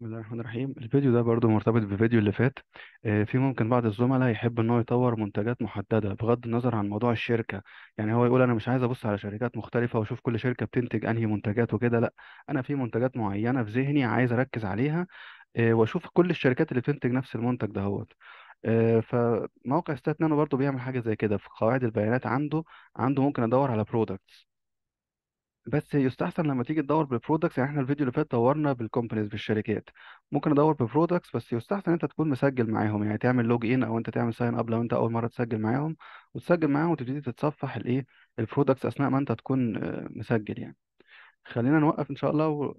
بسم الله الرحمن الرحيم الفيديو ده برضو مرتبط بالفيديو اللي فات آه، في ممكن بعض الزملاء يحب ان هو يطور منتجات محدده بغض النظر عن موضوع الشركه يعني هو يقول انا مش عايز ابص على شركات مختلفه واشوف كل شركه بتنتج انهي منتجات وكده لا انا في منتجات معينه في ذهني عايز اركز عليها آه، واشوف كل الشركات اللي بتنتج نفس المنتج دهوت آه، فموقع ستات نانو برضو بيعمل حاجه زي كده في قواعد البيانات عنده عنده ممكن ادور على برودكتس بس يستحسن لما تيجي تدور بالبرودكتس يعني احنا الفيديو اللي فات دورنا بالكومبانيز بالشركات ممكن ادور ببرودكتس بس يستحسن انت تكون مسجل معاهم يعني تعمل لوج ان او انت تعمل ساين اب لو انت اول مره تسجل معاهم وتسجل معاهم وتبتدي تتصفح الايه البرودكتس اثناء ما انت تكون آه، مسجل يعني خلينا نوقف ان شاء الله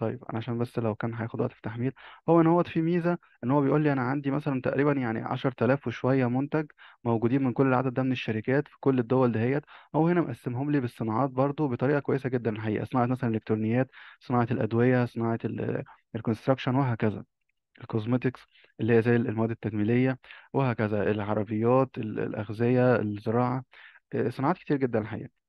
طيب انا عشان بس لو كان هياخد وقت في تحميل هو ان هو في ميزه ان هو بيقول لي انا عندي مثلا تقريبا يعني 10000 وشويه منتج موجودين من كل العدد ده من الشركات في كل الدول دهيت هو هنا مقسمهم لي بالصناعات برضو بطريقه كويسه جدا الحقيقه صناعه مثلا الالكترونيات صناعه الادويه صناعه الكونستراكشن وهكذا الكوزمتكس اللي هي زي المواد التجميليه وهكذا العربيات الاغذيه الزراعه آه، صناعات كتير جدا الحقيقه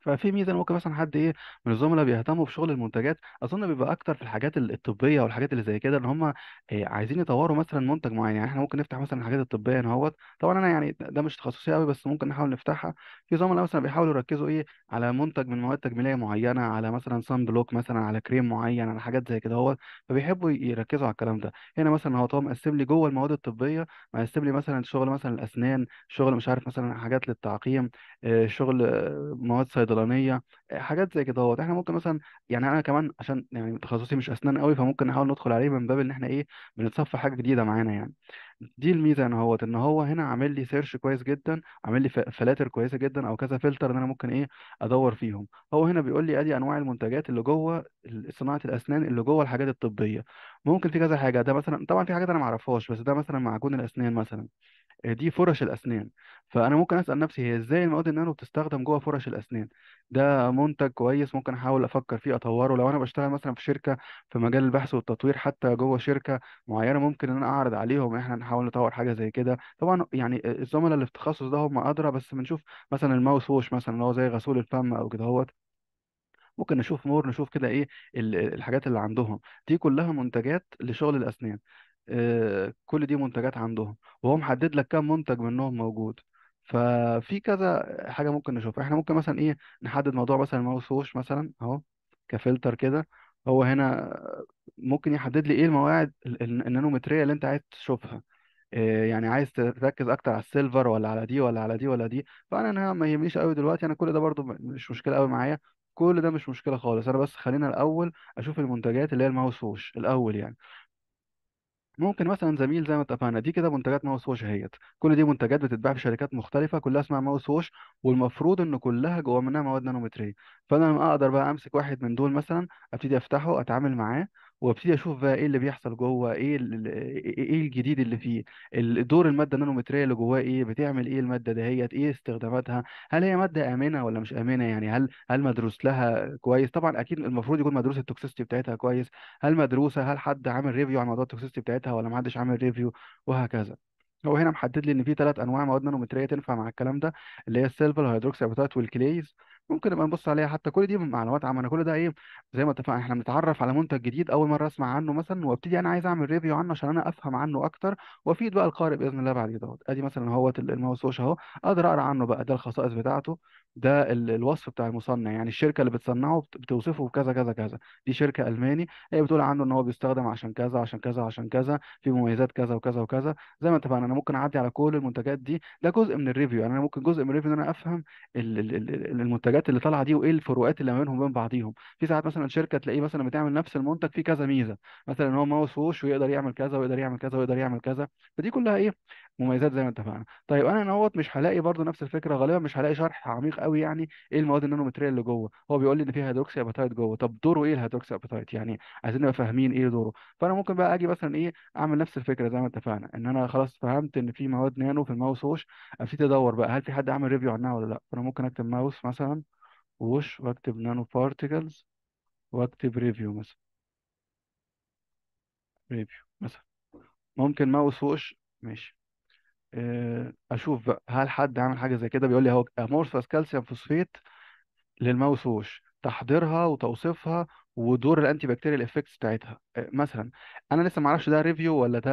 ففي ميزه إن ممكن مثلا حد ايه من الزملاء بيهتموا بشغل المنتجات اظن بيبقى اكتر في الحاجات الطبيه والحاجات اللي زي كده ان هم إيه عايزين يطوروا مثلا منتج معين يعني احنا ممكن نفتح مثلا الحاجات الطبيه هنا اهوت طبعا انا يعني ده مش تخصصي قوي بس ممكن نحاول نفتحها في زملاء مثلا بيحاولوا يركزوا ايه على منتج من مواد تجميليه معينه على مثلا صن بلوك مثلا على كريم معين على حاجات زي كده اهوت فبيحبوا يركزوا على الكلام ده هنا مثلا هو طبعا مقسم لي جوه المواد الطبيه مقسم لي مثلا شغل مثلا الاسنان شغل مش عارف مثلا حاجات للتعقيم آه، شغل آه، مواد صيدلية صيدلانيه آه، حاجات زي كده احنا ممكن مثلا يعني انا كمان عشان يعني تخصصي مش اسنان قوي فممكن نحاول ندخل عليه من باب ان احنا ايه بنتصفى حاجه جديده معانا يعني دي الميزه ان هو ان هو هنا عامل لي سيرش كويس جدا عامل لي فلاتر كويسه جدا او كذا فلتر ان انا ممكن ايه ادور فيهم هو هنا بيقول لي ادي انواع المنتجات اللي جوه صناعه الاسنان اللي جوه الحاجات الطبيه ممكن في كذا حاجه ده مثلا طبعا في حاجات انا ما اعرفهاش بس ده مثلا معجون الاسنان مثلا آه، دي فرش الأسنان فأنا ممكن أسأل نفسي هي إزاي المواد النانو بتستخدم جوه فرش الأسنان ده منتج كويس ممكن أحاول أفكر فيه أطوره لو أنا بشتغل مثلا في شركة في مجال البحث والتطوير حتى جوه شركة معينة ممكن إن أنا أعرض عليهم إحنا نحاول نطور حاجة زي كده طبعا يعني الزملاء اللي في التخصص ده هم أدرى بس بنشوف مثلا الماوس ووش مثلا اللي هو زي غسول الفم أو كده هوت ممكن نشوف مور نشوف كده ايه الحاجات اللي عندهم دي كلها منتجات لشغل الاسنان آه، كل دي منتجات عندهم وهو محدد لك كم منتج منهم موجود ففي كذا حاجه ممكن نشوفها احنا ممكن مثلا ايه نحدد موضوع مثلا الماوس ووش مثلا اهو كفلتر كده هو هنا ممكن يحدد لي ايه المواعيد النانومتريه اللي انت عايز تشوفها آه، يعني عايز تركز اكتر على السيلفر ولا على دي ولا على دي ولا دي فانا انا ما يهمنيش قوي دلوقتي انا كل ده برضو مش مشكله قوي معايا كل ده مش مشكله خالص انا بس خلينا الاول اشوف المنتجات اللي هي الماوس ووش الاول يعني ممكن مثلا زميل زي ما اتفقنا دي كده منتجات ماوس ووش اهيت كل دي منتجات بتتباع في شركات مختلفه كلها اسمها ماوس ووش والمفروض ان كلها جوه منها مواد نانومتريه فانا لما اقدر بقى امسك واحد من دول مثلا ابتدي افتحه اتعامل معاه وابتدي اشوف بقى ايه اللي بيحصل جوه ايه ايه،, ايه الجديد اللي فيه دور الماده النانومتريه اللي جواه ايه بتعمل ايه الماده دهيت ايه استخداماتها هل هي ماده امنه ولا مش امنه يعني هل هل مدروس لها كويس طبعا اكيد المفروض يكون مدروس التوكسيستي بتاعتها كويس هل مدروسه هل حد عامل ريفيو على موضوع التوكسيستي بتاعتها ولا ما حدش عامل ريفيو وهكذا هو هنا محدد لي ان في ثلاث انواع مواد نانومتريه تنفع مع الكلام ده اللي هي السيلفر الهيدروكسي ابيتايت والكليز ممكن نبقى نبص عليها حتى كل دي معلومات عامه انا كل ده ايه زي ما اتفقنا احنا بنتعرف على منتج جديد اول مره اسمع عنه مثلا وابتدي انا عايز اعمل ريفيو عنه عشان انا افهم عنه اكتر وافيد بقى القارئ باذن الله بعد كده ادي مثلا هو الماوس وش اهو اقدر اقرا عنه بقى ده الخصائص بتاعته ده الوصف بتاع المصنع يعني الشركه اللي بتصنعه بتوصفه بكذا كذا كذا دي شركه الماني هي بتقول عنه ان هو بيستخدم عشان كذا عشان كذا عشان كذا في مميزات كذا وكذا وكذا زي ما اتفقنا انا ممكن اعدي على كل المنتجات دي ده جزء من الريفيو يعني انا ممكن جزء من الريفيو ان انا افهم المنتجات الحاجات اللي طالعه دي وايه الفروقات اللي ما بينهم وبين بعضيهم في ساعات مثلا شركه تلاقيه مثلا بتعمل نفس المنتج فيه كذا ميزه مثلا ان هو ماوس ووش ويقدر يعمل كذا ويقدر يعمل كذا ويقدر يعمل كذا فدي كلها ايه مميزات زي ما اتفقنا طيب انا نوت مش هلاقي برضو نفس الفكره غالبا مش هلاقي شرح عميق قوي يعني ايه المواد النانومتريه اللي جوه هو بيقول لي ان في هيدروكسي ابيتايت جوه طب دوره ايه الهيدروكسي ابيتايت يعني عايزين نبقى فاهمين ايه دوره فانا ممكن بقى اجي مثلا ايه اعمل نفس الفكره زي ما اتفقنا ان انا خلاص فهمت ان في مواد نانو في الماوس ووش ابتدي ادور بقى هل في حد عمل ريفيو عنها ولا لا فانا ممكن اكتب ماوس مثلا ووش واكتب نانو بارتيكلز واكتب ريفيو مثلا ريفيو مثلا ممكن ماوس ووش ماشي آه، اشوف بقى هل حد عامل حاجه زي كده بيقول لي اهو امورفس كالسيوم فوسفيت للماوس ووش تحضيرها وتوصيفها ودور الانتي بكتيريال افكتس بتاعتها آه، مثلا انا لسه ما اعرفش ده ريفيو ولا ده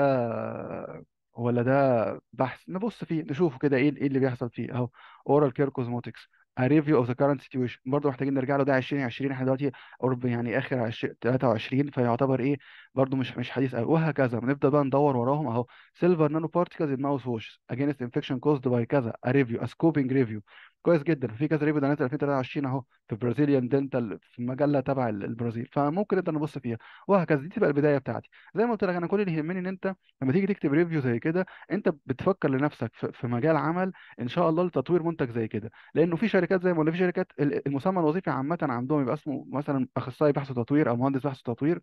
ولا ده بحث نبص فيه نشوفه كده ايه ايه اللي بيحصل فيه اهو اورال كيركوزموتكس ريفيو اوف ذا كارنت سيتويشن برضه محتاجين نرجع له ده 2020 احنا دلوقتي قرب يعني اخر 23 فيعتبر ايه برضه مش مش حديث قوي وهكذا بنبدا بقى ندور وراهم اهو سيلفر نانو بارتيكلز ان against infection اجينست انفكشن كوزد باي كذا ريفيو scoping ريفيو كويس جدا في كذا ريفيو ده نازل 2023 اهو في برازيليان دنتال في مجله تبع البرازيل فممكن انت نبص فيها وهكذا دي تبقى البدايه بتاعتي زي ما قلت لك انا كل اللي يهمني ان انت لما تيجي تكتب ريفيو زي كده انت بتفكر لنفسك في مجال عمل ان شاء الله لتطوير منتج زي كده لانه في شركات زي ما قلنا في شركات المسمى الوظيفي عامه عندهم يبقى اسمه مثلا اخصائي بحث وتطوير او مهندس بحث وتطوير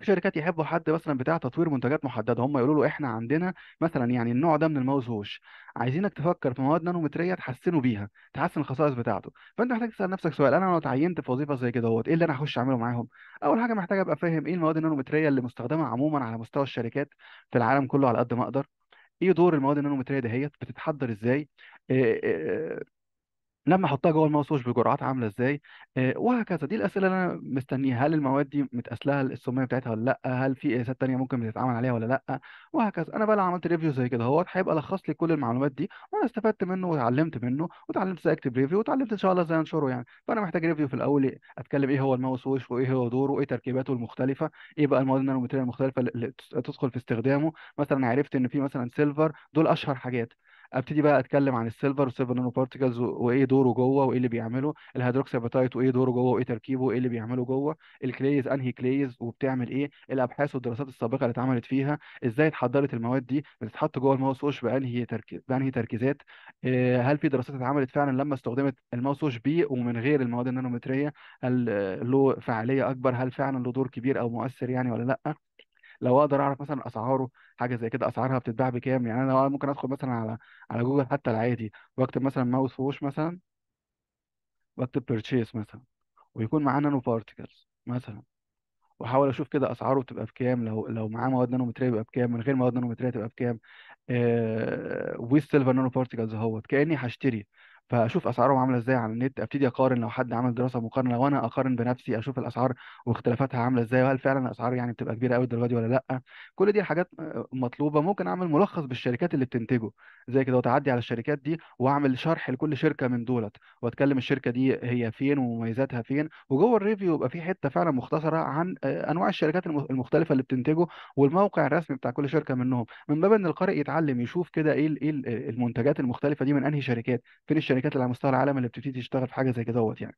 في شركات يحبوا حد مثلا بتاع تطوير منتجات محدده هم يقولوا له احنا عندنا مثلا يعني النوع ده من الماوس هوش عايزينك تفكر في مواد نانومتريه تحسنه بيها تحسن الخصائص بتاعته فانت محتاج تسال نفسك سؤال انا لو اتعينت في وظيفه زي كده اهوت ايه اللي انا هخش اعمله معاهم اول حاجه محتاج ابقى فاهم ايه المواد النانومتريه اللي مستخدمه عموما على مستوى الشركات في العالم كله على قد ما اقدر ايه دور المواد النانومتريه دهيت بتتحضر ازاي إيه إيه لما احطها جوه الماوس وش بجرعات عامله ازاي آه، وهكذا دي الاسئله اللي انا مستنيها هل المواد دي متقاسله السميه بتاعتها ولا لا هل في قياسات تانيه ممكن بتتعمل عليها ولا لا وهكذا انا بقى لو عملت ريفيو زي كده اهوت هيبقى لخص لي كل المعلومات دي وانا استفدت منه وتعلمت منه وتعلمت ازاي اكتب ريفيو وتعلمت ان شاء الله ازاي انشره يعني فانا محتاج ريفيو في الاول اتكلم ايه هو الماوس وش وايه هو دوره وايه تركيباته المختلفه ايه بقى المواد النانومتريه المختلفه اللي تدخل في استخدامه مثلا عرفت ان في مثلا سيلفر دول اشهر حاجات ابتدي بقى اتكلم عن السيلفر والسيلفر نانو بارتيكلز وايه دوره جوه وايه اللي بيعمله الهيدروكساباتايت وايه دوره جوه وايه تركيبه وايه اللي بيعمله جوه الكليز انهي كليز وبتعمل ايه الابحاث والدراسات السابقه اللي اتعملت فيها ازاي اتحضرت المواد دي بتتحط جوه الماوس ووش بانهي تركيز بانهي تركيزات آه، هل في دراسات اتعملت فعلا لما استخدمت الماوس ووش بي ومن غير المواد النانومتريه هل له فعاليه اكبر هل فعلا له دور كبير او مؤثر يعني ولا لا لو اقدر اعرف مثلا اسعاره حاجه زي كده اسعارها بتتباع بكام يعني انا ممكن ادخل مثلا على على جوجل حتى العادي واكتب مثلا ماوس ووش مثلا واكتب بيرتشيز مثلا ويكون معاه نانو بارتيكلز مثلا واحاول اشوف كده اسعاره بتبقى بكام لو لو معاه مواد نانو متريه بيبقى بكام من غير مواد نانو متريه تبقى بكام آه والسيلفر نانو بارتيكلز اهوت كاني هشتري فاشوف اسعارهم عامله ازاي على النت ابتدي اقارن لو حد عمل دراسه مقارنه وانا اقارن بنفسي اشوف الاسعار واختلافاتها عامله ازاي وهل فعلا الاسعار يعني بتبقى كبيره قوي الدرجه دي ولا لا كل دي حاجات آه، مطلوبه ممكن اعمل ملخص بالشركات اللي بتنتجه زي كده وتعدي على الشركات دي واعمل شرح لكل شركه من دولت واتكلم الشركه دي هي فين ومميزاتها فين وجوه الريفيو يبقى في حته فعلا مختصره عن آه، انواع الشركات المختلفه اللي بتنتجه والموقع الرسمي بتاع كل شركه منهم من باب ان القارئ يتعلم يشوف كده ايه, إيه المنتجات المختلفه دي من انهي شركات فين الشركات الشركات اللي على مستوى العالم اللي بتبتدي تشتغل في حاجه زي كده يعني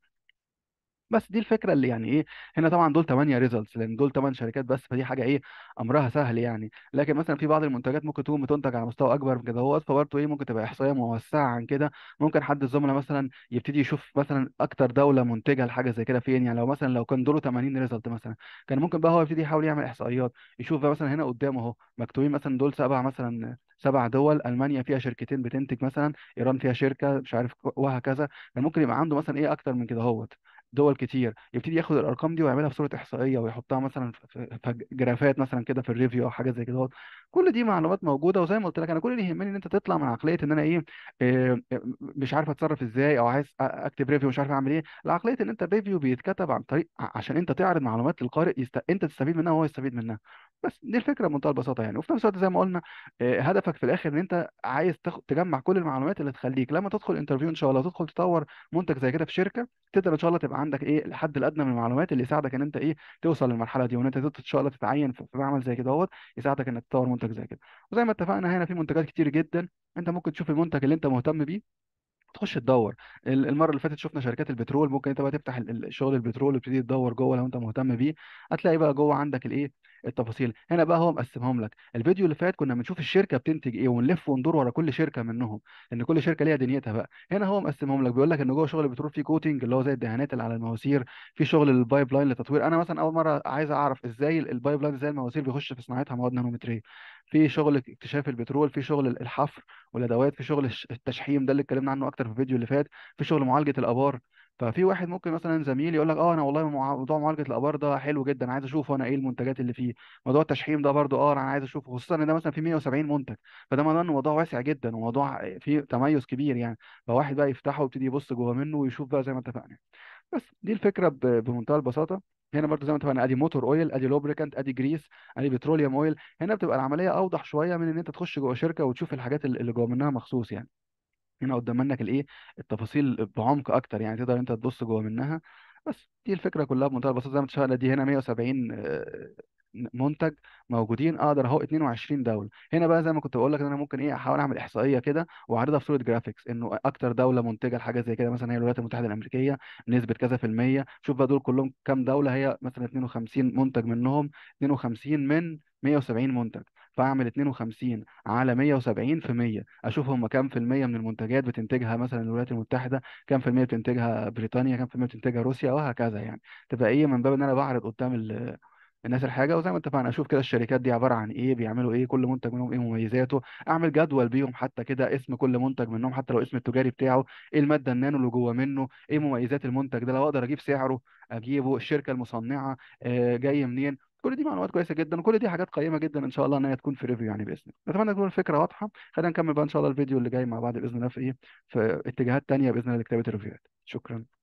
بس دي الفكره اللي يعني ايه هنا طبعا دول 8 ريزلتس لان دول 8 شركات بس فدي حاجه ايه امرها سهل يعني لكن مثلا في بعض المنتجات ممكن تكون بتنتج على مستوى اكبر من كده هو فبرضه ايه ممكن تبقى احصائيه موسعه عن كده ممكن حد الزملاء مثلا يبتدي يشوف مثلا اكتر دوله منتجه لحاجه زي كده فين يعني لو مثلا لو كان دوله 80 ريزلت مثلا كان ممكن بقى هو يبتدي يحاول يعمل احصائيات يشوف بقى مثلا هنا قدامه اهو مكتوبين مثلا دول سبع مثلا سبع دول المانيا فيها شركتين بتنتج مثلا ايران فيها شركه مش عارف وهكذا كان ممكن يبقى عنده مثلا ايه اكتر من كده اهوت دول كتير يبتدي ياخد الارقام دي ويعملها في صوره احصائيه ويحطها مثلا في جرافات مثلا كده في الريفيو او حاجه زي كده كل دي معلومات موجوده وزي ما قلت لك انا كل اللي يهمني ان انت تطلع من عقليه ان انا ايه, إيه مش عارف اتصرف ازاي او عايز اكتب ريفيو مش عارف اعمل ايه العقليه ان انت الريفيو بيتكتب عن طريق عشان انت تعرض معلومات للقارئ يست... انت تستفيد منها وهو يستفيد منها بس دي الفكره بمنتهى البساطه يعني وفي نفس الوقت زي ما قلنا آه، هدفك في الاخر ان انت عايز تخ... تجمع كل المعلومات اللي تخليك لما تدخل انترفيو ان شاء الله تدخل تطور منتج زي كده في شركه تقدر ان شاء الله تبقى عندك ايه الحد الادنى من المعلومات اللي يساعدك ان انت ايه توصل للمرحله دي وان انت ان شاء الله تتعين في معمل زي كده يساعدك انك تطور منتج زي كده وزي ما اتفقنا هنا في منتجات كتير جدا انت ممكن تشوف المنتج اللي انت مهتم بيه تخش تدور المره اللي فاتت شفنا شركات البترول ممكن انت بقى تفتح شغل البترول وتبتدي تدور جوه لو انت مهتم بيه هتلاقي بقى جوه عندك الايه التفاصيل هنا بقى هو مقسمهم لك الفيديو اللي فات كنا بنشوف الشركه بتنتج ايه ونلف وندور ورا كل شركه منهم لان كل شركه ليها دنيتها بقى هنا هو مقسمهم لك بيقول لك ان جوه شغل البترول في كوتنج اللي هو زي الدهانات اللي على المواسير في شغل البايب لاين لتطوير انا مثلا اول مره عايز اعرف ازاي البايب لاين زي المواسير بيخش في صناعتها مواد نانومتريه في شغل اكتشاف البترول في شغل الحفر والادوات في شغل التشحيم ده اللي اتكلمنا عنه اكتر في الفيديو اللي فات في شغل معالجه الابار ففي واحد ممكن مثلا زميل يقول لك اه انا والله موضوع معالجه الابار ده حلو جدا عايز اشوف انا ايه المنتجات اللي فيه موضوع التشحيم ده برده اه انا عايز اشوفه خصوصا ان ده مثلا فيه 170 منتج فده معناه انه موضوع واسع جدا وموضوع فيه تميز كبير يعني فواحد بقى يفتحه ويبتدي يبص جوه منه ويشوف بقى زي ما اتفقنا بس دي الفكره بمنتهى البساطه هنا برضو زي ما اتفقنا ادي موتور اويل ادي لوبريكانت ادي جريس ادي بتروليوم اويل هنا بتبقى العمليه اوضح شويه من ان انت تخش جوه شركه وتشوف الحاجات اللي جوه منها مخصوص يعني هنا قدام منك الايه التفاصيل بعمق اكتر يعني تقدر انت تبص جوه منها بس دي الفكره كلها بمنتهى البساطه زي ما اتفقنا دي هنا 170 منتج موجودين اقدر اهو 22 دوله هنا بقى زي ما كنت بقول لك ان انا ممكن ايه احاول اعمل احصائيه كده واعرضها في صوره جرافيكس انه اكتر دوله منتجه لحاجه زي كده مثلا هي الولايات المتحده الامريكيه بنسبه كذا في الميه شوف بقى دول كلهم كام دوله هي مثلا 52 منتج منهم 52 من 170 منتج فاعمل 52 على 170 في 100 اشوف هم كام في المية من المنتجات بتنتجها مثلا الولايات المتحده كام في المية بتنتجها بريطانيا كام في المية بتنتجها روسيا وهكذا يعني تبقى ايه من باب ان انا بعرض قدام ال الناس الحاجه وزي ما اتفقنا اشوف كده الشركات دي عباره عن ايه بيعملوا ايه كل منتج منهم ايه مميزاته اعمل جدول بيهم حتى كده اسم كل منتج منهم حتى لو اسم التجاري بتاعه ايه الماده النانو اللي جوه منه ايه مميزات المنتج ده لو اقدر اجيب سعره اجيبه الشركه المصنعه آه، جاي منين كل دي معلومات كويسه جدا وكل دي حاجات قيمه جدا ان شاء الله ان هي تكون في ريفيو يعني باذن الله اتمنى تكون الفكره واضحه خلينا نكمل بقى ان شاء الله الفيديو اللي جاي مع بعض باذن الله في ايه في اتجاهات تانيه باذن الله لكتابه الريفيوهات شكرا